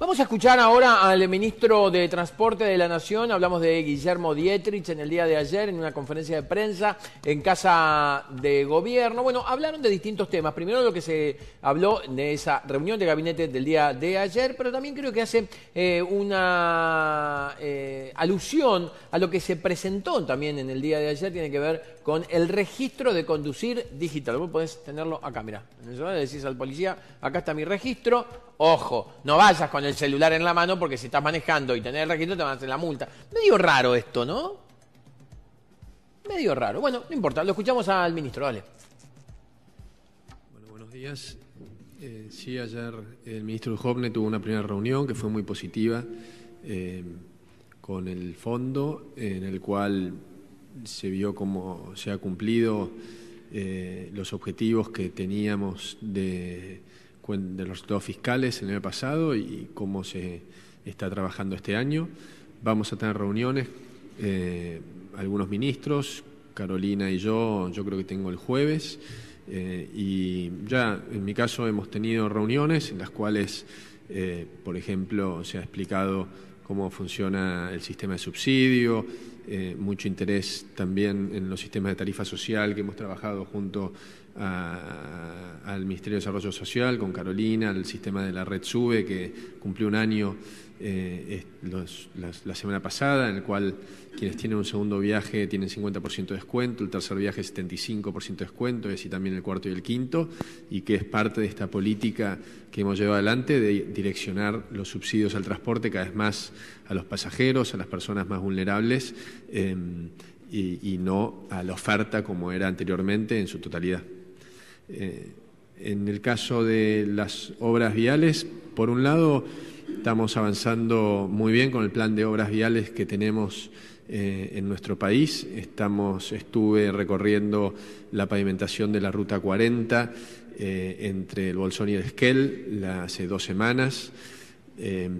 Vamos a escuchar ahora al ministro de Transporte de la Nación. Hablamos de Guillermo Dietrich en el día de ayer en una conferencia de prensa en Casa de Gobierno. Bueno, hablaron de distintos temas. Primero lo que se habló de esa reunión de gabinete del día de ayer, pero también creo que hace eh, una eh, alusión a lo que se presentó también en el día de ayer. Tiene que ver con el registro de conducir digital. Vos podés tenerlo a cámara le decís al policía, acá está mi registro. Ojo, no vayas con el el celular en la mano porque si estás manejando y tenés el registro te van a hacer la multa. Medio raro esto, ¿no? Medio raro. Bueno, no importa, lo escuchamos al ministro, dale. Bueno, buenos días. Eh, sí, ayer el ministro Jovne tuvo una primera reunión que fue muy positiva eh, con el fondo, en el cual se vio cómo se ha cumplido eh, los objetivos que teníamos de de los resultados fiscales el año pasado y cómo se está trabajando este año. Vamos a tener reuniones, eh, algunos ministros, Carolina y yo, yo creo que tengo el jueves, eh, y ya en mi caso hemos tenido reuniones en las cuales, eh, por ejemplo, se ha explicado cómo funciona el sistema de subsidio, eh, mucho interés también en los sistemas de tarifa social que hemos trabajado junto al Ministerio de Desarrollo Social, con Carolina, el sistema de la red SUBE que cumplió un año eh, la semana pasada, en el cual quienes tienen un segundo viaje tienen 50% de descuento, el tercer viaje 75% de descuento, y así también el cuarto y el quinto, y que es parte de esta política que hemos llevado adelante de direccionar los subsidios al transporte cada vez más a los pasajeros, a las personas más vulnerables, eh, y, no a la oferta como era anteriormente en su totalidad. Eh, en el caso de las obras viales, por un lado, Estamos avanzando muy bien con el plan de obras viales que tenemos eh, en nuestro país. Estamos, estuve recorriendo la pavimentación de la Ruta 40 eh, entre el Bolsón y el Esquel la, hace dos semanas. Eh,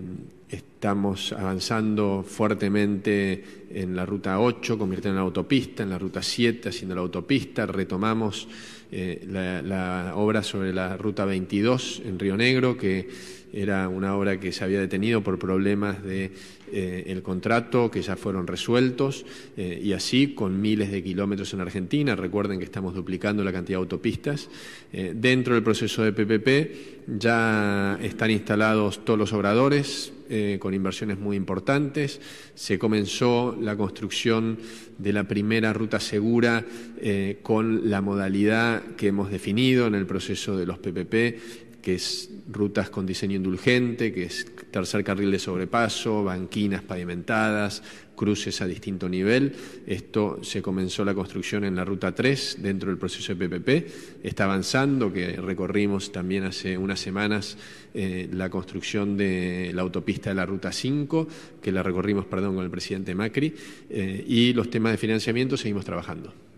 Estamos avanzando fuertemente en la ruta 8, convirtiendo en autopista, en la ruta 7, haciendo la autopista. Retomamos eh, la, obra sobre la ruta 22 en Río Negro, que era una obra que se había detenido por problemas de eh, el contrato que ya fueron resueltos eh, y así con miles de kilómetros en Argentina recuerden que estamos duplicando la cantidad de autopistas dentro del proceso de PPP ya están instalados todos los obradores eh, con inversiones muy importantes. Se comenzó la construcción de la primera ruta segura eh, con la modalidad que hemos definido en el proceso de los PPP que es rutas con diseño indulgente, que es tercer carril de sobrepaso, banquinas pavimentadas, cruces a distinto nivel. Esto se comenzó la construcción en la ruta 3 dentro del proceso de PPP. Está avanzando, que recorrimos también hace unas semanas eh, la construcción de la autopista de la ruta 5, que la recorrimos, perdón, con el presidente Macri. Eh, y los temas de financiamiento seguimos trabajando.